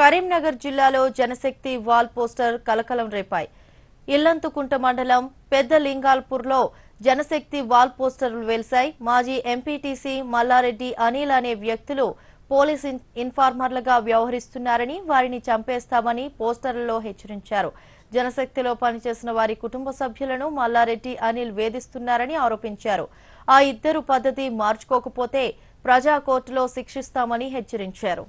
కరీంనగర్ జిల్లాలో జనశక్తి wall poster కలకలం రేపాయి ఇల్లంతుకుంట మండలం పెద్ద లింగాల్పూర్లో జనశక్తి వాల్ పోస్టర్లు వెలిశాయి మాజీ ఎంపీటీసీ మల్లారెడ్డి అనిల్ అనే వ్యక్తులు పోలీస్ ఇన్ఫార్మర్లుగా వ్యవహరిస్తున్నారని వారిని చంపేస్తామని పోస్టర్లలో హెచ్చరించారు జనశక్తిలో పనిచేసిన వారి కుటుంబ సభ్యులను మల్లారెడ్డి అనిల్ వేధిస్తున్నారని ఆరోపించారు ఆ ఇద్దరు పద్ధతి మార్చుకోకపోతే ప్రజా కోర్టులో శిక్షిస్తామని హెచ్చరించారు